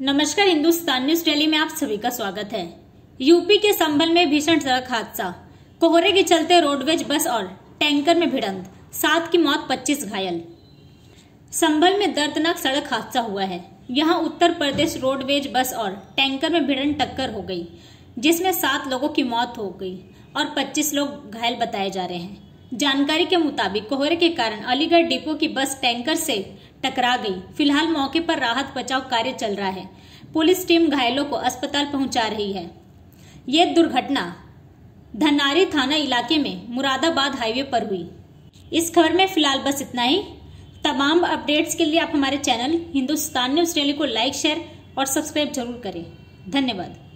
नमस्कार Hindustan news daily में आप सभी का स्वागत है यूपी के संभल में भीषण सड़क हादसा कोहरे के चलते रोडवेज बस और टैंकर में भिड़ंत सात की मौत 25 घायल संभल में दर्दनाक सड़क हादसा हुआ है यहां उत्तर प्रदेश रोडवेज बस और टैंकर में भिड़ंत टक्कर हो गई जिसमें सात लोगों की मौत हो गई और पच्चीस लोग घायल बताए जा रहे हैं जानकारी के मुताबिक कोहरे के कारण अलीगढ़ डिपो की बस टैंकर से टकरा गई फिलहाल मौके पर राहत बचाव कार्य चल रहा है पुलिस टीम घायलों को अस्पताल पहुंचा रही है यह दुर्घटना धनारी थाना इलाके में मुरादाबाद हाईवे पर हुई इस खबर में फिलहाल बस इतना ही तमाम अपडेट्स के लिए आप हमारे चैनल हिंदुस्तान न्यूज डेली को लाइक शेयर और सब्सक्राइब जरूर करें धन्यवाद